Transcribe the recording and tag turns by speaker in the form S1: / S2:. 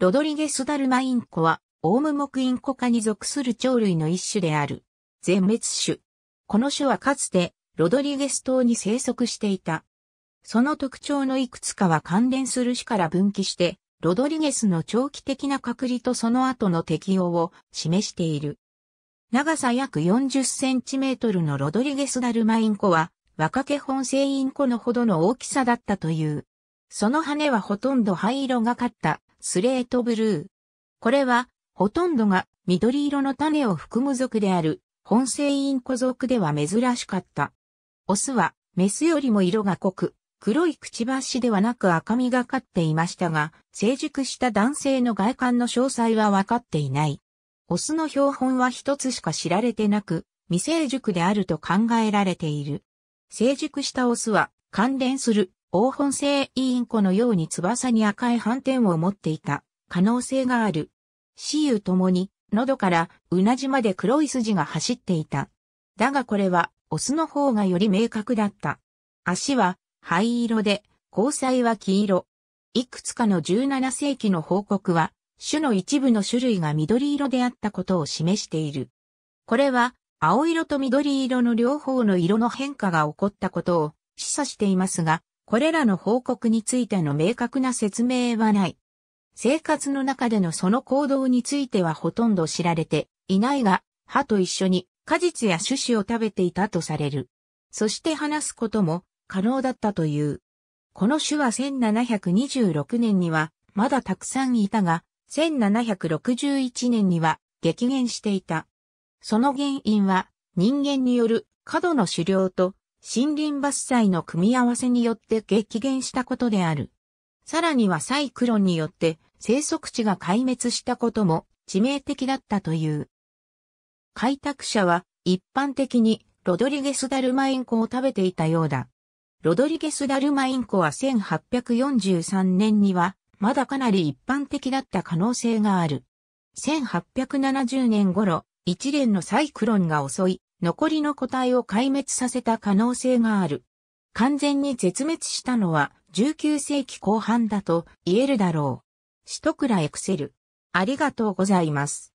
S1: ロドリゲスダルマインコは、オウムモクインコ科に属する鳥類の一種である。全滅種。この種はかつて、ロドリゲス島に生息していた。その特徴のいくつかは関連する種から分岐して、ロドリゲスの長期的な隔離とその後の適応を示している。長さ約40センチメートルのロドリゲスダルマインコは、若毛本性インコのほどの大きさだったという。その羽はほとんど灰色がかったスレートブルー。これは、ほとんどが緑色の種を含む属である、本性インコ属では珍しかった。オスは、メスよりも色が濃く、黒いくちばしではなく赤みがかっていましたが、成熟した男性の外観の詳細はわかっていない。オスの標本は一つしか知られてなく、未成熟であると考えられている。成熟したオスは関連する黄本性インコのように翼に赤い斑点を持っていた可能性がある。死雄ともに、喉からうなじまで黒い筋が走っていた。だがこれは、オスの方がより明確だった。足は灰色で、交際は黄色。いくつかの17世紀の報告は、種の一部の種類が緑色であったことを示している。これは、青色と緑色の両方の色の変化が起こったことを示唆していますが、これらの報告についての明確な説明はない。生活の中でのその行動についてはほとんど知られていないが、歯と一緒に果実や種子を食べていたとされる。そして話すことも可能だったという。この種は1726年にはまだたくさんいたが、1761年には激減していた。その原因は人間による過度の狩猟と森林伐採の組み合わせによって激減したことである。さらにはサイクロンによって生息地が壊滅したことも致命的だったという。開拓者は一般的にロドリゲス・ダルマインコを食べていたようだ。ロドリゲス・ダルマインコは1843年にはまだかなり一般的だった可能性がある。1870年頃、一連のサイクロンが襲い、残りの個体を壊滅させた可能性がある。完全に絶滅したのは19世紀後半だと言えるだろう。シトクラエクセル。ありがとうございます。